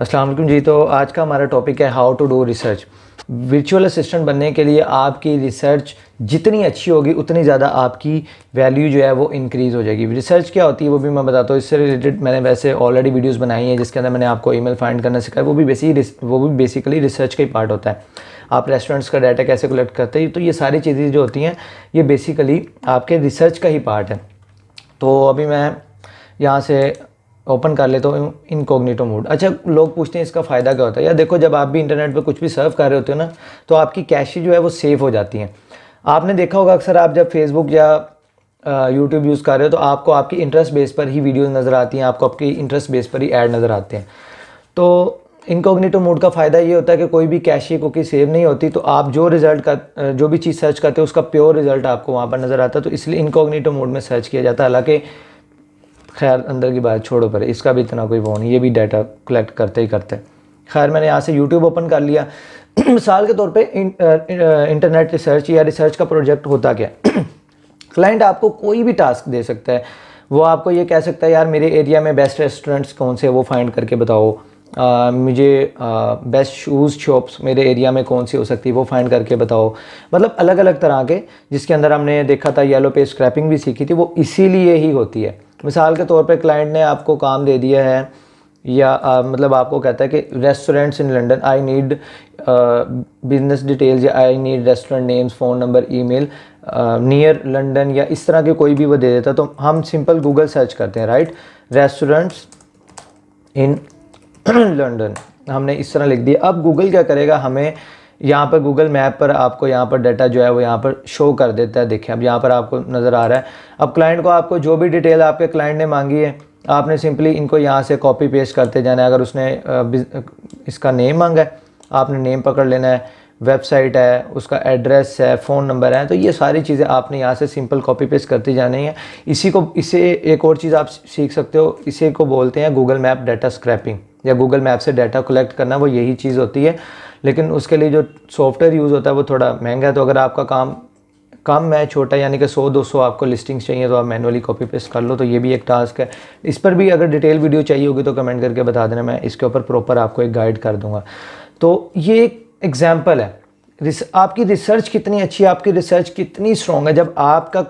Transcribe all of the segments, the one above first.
असलम जी तो आज का हमारा टॉपिक है how to do research virtual assistant बनने के लिए आपकी रिसर्च जितनी अच्छी होगी उतनी ज़्यादा आपकी वैल्यू जो है वो इंक्रीज़ हो जाएगी रिसर्च क्या होती है वो भी मैं बताता हूँ इससे रिलेटेड मैंने वैसे ऑलरेडी वीडियोस बनाई हैं जिसके अंदर मैंने आपको ईमेल फाइंड करना सिखाया वो भी बेसिक वो भी बेसिकली रिसर्च का ही पार्ट होता है आप रेस्टोरेंट्स का डाटा कैसे कलेक्ट करते हैं तो ये सारी चीज़ें जो होती हैं ये बेसिकली आपके रिसर्च का ही पार्ट है तो अभी मैं यहाँ से ओपन कर लेता तो हूँ इनकोग्निटो मोड अच्छा लोग पूछते हैं इसका फ़ायदा क्या होता है या देखो जब आप भी इंटरनेट पे कुछ भी सर्व कर रहे होते हो ना तो आपकी कैशी जो है वो सेफ़ हो जाती है आपने देखा होगा अक्सर आप जब फेसबुक या यूट्यूब यूज़ कर रहे हो तो आपको आपकी इंटरेस्ट बेस पर ही वीडियोस नज़र आती हैं आपको आपकी इंटरेस्ट बेस पर ही ऐड नज़र आते हैं तो इनकोग्निटो मोड का फ़ायदा ये होता है कि कोई भी कैशी कुकी सेव नहीं होती तो आप जो रिज़ल्ट का जो भी चीज़ सर्च करते हो उसका प्योर रिज़ल्ट आपको वहाँ पर नज़र आता है तो इसलिए इनकोग्निटो मोड में सर्च किया जाता है हालाँकि खैर अंदर की बात छोड़ो पर इसका भी इतना कोई वो नहीं ये भी डाटा कलेक्ट करते ही करते हैं खैर मैंने यहाँ से यूट्यूब ओपन कर लिया मिसाल के तौर पर इंटरनेट रिसर्च या रिसर्च का प्रोजेक्ट होता क्या क्लाइंट आपको कोई भी टास्क दे सकता है वो आपको ये कह सकता है यार मेरे एरिया में बेस्ट रेस्टोरेंट्स कौन से वो फाइंड करके बताओ आ, मुझे बेस्ट शूज़ शॉप्स मेरे एरिया में कौन सी हो सकती है वो फाइंड करके बताओ मतलब अलग अलग तरह के जिसके अंदर हमने देखा था येलो पे स्क्रैपिंग भी सीखी थी वो इसीलिए ही होती है मिसाल के तौर पर क्लाइंट ने आपको काम दे दिया है या आ, मतलब आपको कहता है कि restaurants in London I need business details या I need restaurant names phone number email near London या इस तरह के कोई भी वो दे देता तो हम सिंपल गूगल सर्च करते हैं राइट रेस्टोरेंट्स इन लंदन हमने इस तरह लिख दिया अब गूगल क्या करेगा हमें यहाँ पर गूगल मैप पर आपको यहाँ पर डाटा जो है वो यहाँ पर शो कर देता है देखें अब यहाँ पर आपको नज़र आ रहा है अब क्लाइंट को आपको जो भी डिटेल आपके क्लाइंट ने मांगी है आपने सिंपली इनको यहाँ से कॉपी पेस्ट करते जाना है अगर उसने इसका नेम मांगा है आपने नेम पकड़ लेना है वेबसाइट है उसका एड्रेस है फ़ोन नंबर है तो ये सारी चीज़ें आपने यहाँ से सिंपल कॉपी पेस्ट करती जानी है इसी को इसे एक और चीज़ आप सीख सकते हो इसी को बोलते हैं गूगल मैप डाटा स्क्रैपिंग या गूगल मैप से डाटा कलेक्ट करना वो यही चीज़ होती है लेकिन उसके लिए जो सॉफ्टवेयर यूज़ होता है वो थोड़ा महंगा है तो अगर आपका काम कम है छोटा यानी कि 100 200 आपको लिस्टिंग्स चाहिए तो आप मैनुअली कॉपी पेस्ट कर लो तो ये भी एक टास्क है इस पर भी अगर डिटेल वीडियो चाहिए होगी तो कमेंट करके बता देना मैं इसके ऊपर प्रॉपर आपको एक गाइड कर दूंगा तो ये एक एग्ज़ाम्पल है रिस, आपकी रिसर्च कितनी अच्छी है आपकी रिसर्च कितनी स्ट्रॉन्ग है जब आपका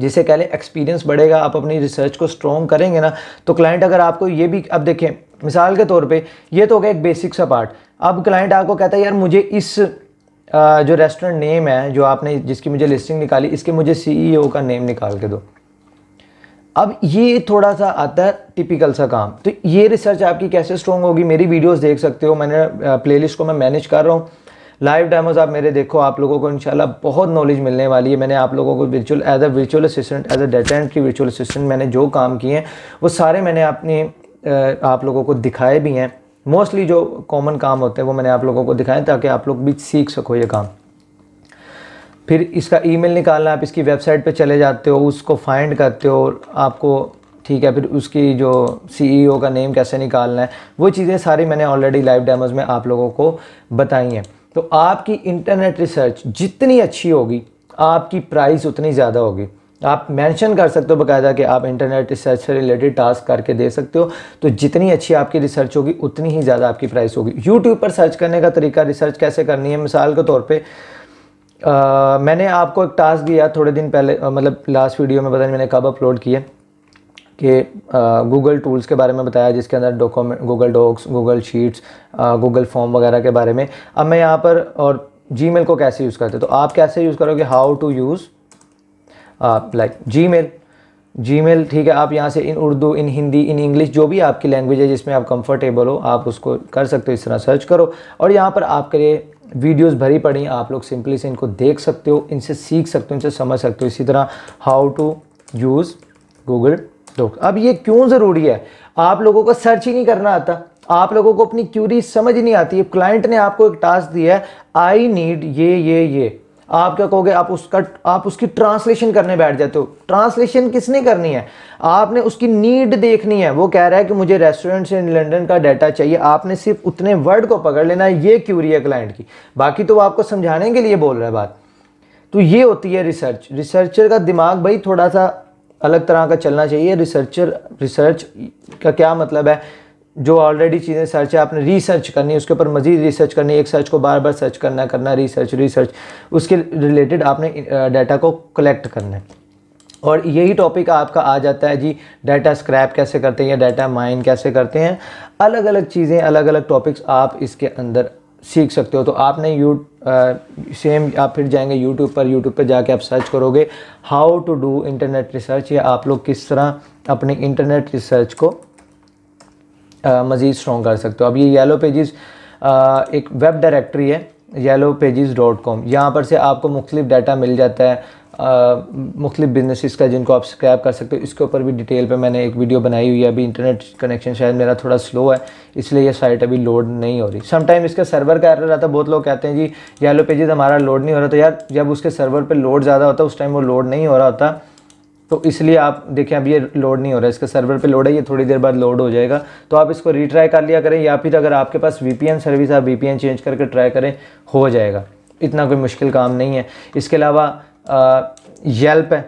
जिसे कह लें एक्सपीरियंस बढ़ेगा आप अपनी रिसर्च को स्ट्रॉन्ग करेंगे ना तो क्लाइंट अगर आपको ये भी अब देखें मिसाल के तौर पे ये तो हो गया एक बेसिक सा पार्ट अब क्लाइंट आपको कहता है यार मुझे इस जो रेस्टोरेंट नेम है जो आपने जिसकी मुझे लिस्टिंग निकाली इसके मुझे सीईओ e का नेम निकाल के दो अब ये थोड़ा सा आता है टिपिकल सा काम तो ये रिसर्च आपकी कैसे स्ट्रॉन्ग होगी मेरी वीडियोस देख सकते हो मैंने प्लेलिस्ट को मैं मैनेज कर रहा हूँ लाइव डेमोज आप मेरे देखो आप लोगों को इंशाल्लाह बहुत नॉलेज मिलने वाली है मैंने आप लोगों को virtual as a virtual assistant as a data entry virtual assistant मैंने जो काम किए हैं वो सारे मैंने अपने आप लोगों को दिखाए भी हैं मोस्टली जो कॉमन काम होते हैं वो मैंने आप लोगों को दिखाएं ताकि आप लोग भी सीख सको ये काम फिर इसका ईमेल निकालना आप इसकी वेबसाइट पे चले जाते हो उसको फाइंड करते हो आपको ठीक है फिर उसकी जो सीईओ e का नेम कैसे निकालना है वो चीज़ें सारी मैंने ऑलरेडी लाइव डेमोज में आप लोगों को बताई हैं तो आपकी इंटरनेट रिसर्च जितनी अच्छी होगी आपकी प्राइस उतनी ज़्यादा होगी आप मेंशन कर सकते हो बकायदा कि आप इंटरनेट रिसर्च से रिलेटेड टास्क करके दे सकते हो तो जितनी अच्छी आपकी रिसर्च होगी उतनी ही ज़्यादा आपकी प्राइस होगी यूट्यूब पर सर्च करने का तरीका रिसर्च कैसे करनी है मिसाल के तौर पर मैंने आपको एक टास्क दिया थोड़े दिन पहले आ, मतलब लास्ट वीडियो में पता नहीं मैंने कब अपलोड किया कि गूगल टूल्स के बारे में बताया जिसके अंदर document Google Docs Google Sheets Google form वगैरह के बारे में अब मैं यहाँ पर और जी को कैसे यूज़ करते तो आप कैसे यूज़ करोगे how to use like Gmail Gmail ठीक है आप यहाँ से in Urdu in Hindi in English जो भी आपकी लैंग्वेज है जिसमें आप कंफर्टेबल हो आप उसको कर सकते हो इस तरह सर्च करो और यहाँ पर आपके लिए वीडियोस भरी पड़ी हैं आप लोग सिंपली से इनको देख सकते हो इनसे सीख सकते हो इनसे समझ सकते हो इसी तरह how to use Google doc अब ये क्यों ज़रूरी है आप लोगों को सर्च ही नहीं करना आता आप लोगों को अपनी क्यूरी समझ नहीं आती क्लाइंट ने आपको एक टास्क दिया है आई नीड ये ये ये आप क्या कहोगे आप उसका आप उसकी ट्रांसलेशन करने बैठ जाते हो ट्रांसलेशन किसने करनी है आपने उसकी नीड देखनी है वो कह रहा है कि मुझे रेस्टोरेंट इन लंदन का डाटा चाहिए आपने सिर्फ उतने वर्ड को पकड़ लेना है ये क्यूरी है क्लाइंट की बाकी तो वो आपको समझाने के लिए बोल रहा है बात तो ये होती है रिसर्च रिसर्चर का दिमाग भाई थोड़ा सा अलग तरह का चलना चाहिए रिसर्चर रिसर्च का क्या मतलब है जो ऑलरेडी चीज़ें सर्च है आपने रिसर्च करनी है उसके ऊपर मजीद रिसर्च करनी है एक सर्च को बार बार सर्च करना करना रिसर्च रिसर्च उसके रिलेटेड आपने डाटा को कलेक्ट करना है और यही टॉपिक आपका आ जाता है जी डाटा स्क्रैप कैसे करते हैं या डाटा माइन कैसे करते हैं अलग अलग चीज़ें अलग अलग टॉपिक्स आप इसके अंदर सीख सकते हो तो आपने यू सेम आप फिर जाएंगे यूट्यूब पर यूट्यूब पर जाके आप सर्च करोगे how to do internet research या आप लोग किस तरह अपने इंटरनेट रिसर्च को मज़ीद स्ट्रॉन्ग कर सकते हो अब ये येलो पेजेस एक वेब डायरेक्टरी है येलो पेजेस डॉट कॉम यहाँ पर से आपको मुख्तलिफ डाटा मिल जाता है मुख्तलिफ बिजनेसिस का जिनको आप सब्सक्राइब कर सकते हो इसके ऊपर भी डिटेल पे मैंने एक वीडियो बनाई हुई है अभी इंटरनेट कनेक्शन शायद मेरा थोड़ा स्लो है इसलिए यह साइट अभी लोड नहीं हो रही समटाइम इसका सर्वर का एरर आता बहुत लोग कहते हैं जी येलो पेजेस हमारा लोड नहीं हो रहा तो यार जब उसके सर्वर पर लोड ज़्यादा होता है उस टाइम वो लोड नहीं हो रहा होता तो इसलिए आप देखें अब ये लोड नहीं हो रहा है इसका सर्वर पे लोड है ये थोड़ी देर बाद लोड हो जाएगा तो आप इसको रीट्राई कर लिया करें या फिर अगर आपके पास वीपीएन सर्विस आप वीपीएन चेंज करके ट्राई करें हो जाएगा इतना कोई मुश्किल काम नहीं है इसके अलावा येल्प है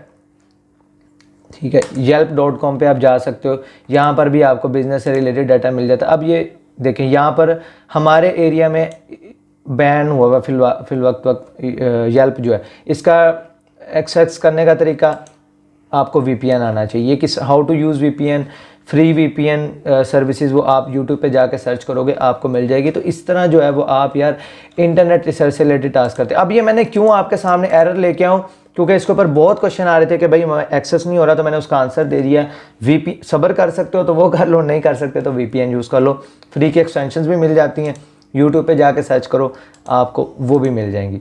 ठीक है येल्प डॉट कॉम पर आप जा सकते हो यहाँ पर भी आपको बिज़नेस से रिलेटेड डाटा मिल जाता है अब ये देखें यहाँ पर हमारे एरिया में बैन हुआ हुआ फिल वक्त वक्त येल्प जो है इसका एक्सेस करने का तरीका आपको वी आना चाहिए किस how to use V free V P N services वो आप यूट्यूब पे जाकर सर्च करोगे आपको मिल जाएगी तो इस तरह जो है वो आप यार इंटरनेट रिसर्च से रिलेटेड टास्क करते हैं अब ये मैंने क्यों आपके सामने एरर लेके आऊँ क्योंकि इसके ऊपर बहुत क्वेश्चन आ रहे थे कि भाई एक्सेस नहीं हो रहा तो मैंने उसका आंसर दे दिया वी पी सबर कर सकते हो तो वो कर लो नहीं कर सकते तो वी पी एन यूज़ कर लो फ्री की एक्सटेंशन भी मिल जाती हैं यूट्यूब पर जाके सर्च करो आपको वो भी मिल जाएंगी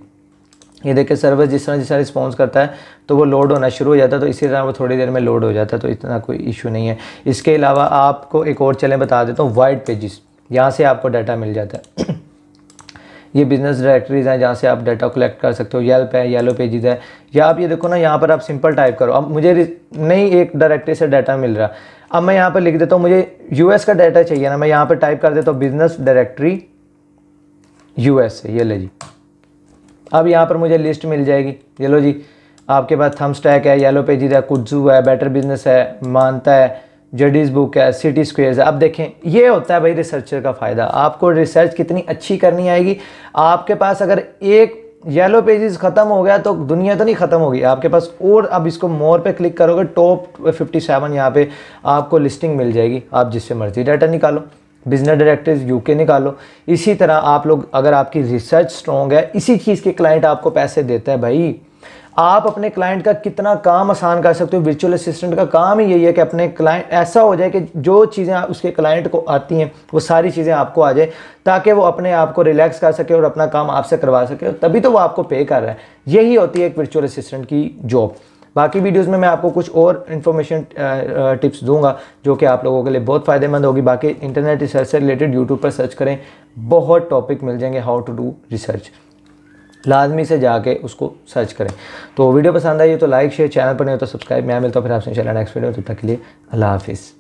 ये देखिए सर्वर जिस तरह जिस तरह रिस्पॉन्स करता है तो वो लोड होना शुरू हो जाता है तो इसी तरह वो थोड़ी देर में लोड हो जाता है तो इतना कोई इशू नहीं है इसके अलावा आपको एक और चलें बता देता हूँ वाइट पेजेस यहाँ से आपको डाटा मिल जाता है ये बिज़नेस डायरेक्टरीज हैं जहाँ से आप डाटा कलेक्ट कर सकते हो येल्प है येलो पेजेस है या आप ये देखो ना यहाँ पर आप सिंपल टाइप करो अब मुझे नहीं एक डायरेक्टरी से डाटा मिल रहा अब मैं यहाँ पर लिख देता हूँ मुझे यूएस का डाटा चाहिए ना मैं यहाँ पर टाइप कर देता हूँ बिज़नेस डायरेक्टरी यूएस से ये ले जी अब यहाँ पर मुझे लिस्ट मिल जाएगी ये लो जी आपके पास थम स्टैक है येलो पेजिज है कुजू है बेटर बिजनेस है मानता है जडीज़ बुक है सिटी स्क्वेयर है अब देखें ये होता है भाई रिसर्चर का फ़ायदा आपको रिसर्च कितनी अच्छी करनी आएगी आपके पास अगर एक येलो पेजेस ख़त्म हो गया तो दुनिया तो नहीं ख़त्म होगी आपके पास और अब इसको मोर पे क्लिक करोगे टॉप 57 सेवन यहाँ पर आपको लिस्टिंग मिल जाएगी आप जिससे मर्ज़ी डाटा निकालो बिजनेस डायरेक्टर्स यूके निकालो इसी तरह आप लोग अगर आपकी रिसर्च स्ट्रॉन्ग है इसी चीज़ के क्लाइंट आपको पैसे देता है भाई आप अपने क्लाइंट का कितना काम आसान कर सकते हो वर्चुअल असिस्टेंट का काम ही यही है कि अपने क्लाइंट ऐसा हो जाए कि जो चीज़ें उसके क्लाइंट को आती हैं वो सारी चीज़ें आपको आ जाए ताकि वो अपने आप को रिलैक्स कर सके और अपना काम आपसे करवा सके तभी तो वो आपको पे कर रहा है यही होती है एक वर्चुअल असिस्टेंट की जॉब बाकी वीडियोस में मैं आपको कुछ और इन्फॉर्मेशन टिप्स दूंगा जो कि आप लोगों के लिए बहुत फ़ायदेमंद होगी बाकी इंटरनेट रिसर्च से रिलेटेड यूट्यूब पर सर्च करें बहुत टॉपिक मिल जाएंगे हाउ टू डू रिसर्च लाजमी से जाके उसको सर्च करें तो वीडियो पसंद आई तो लाइक शेयर चैनल पर नहीं हो तो सब्सक्राइब मैं मिलता हूँ फिर आपसे नेक्स्ट वीडियो तब तक के लिए अल्लाह हाफिज़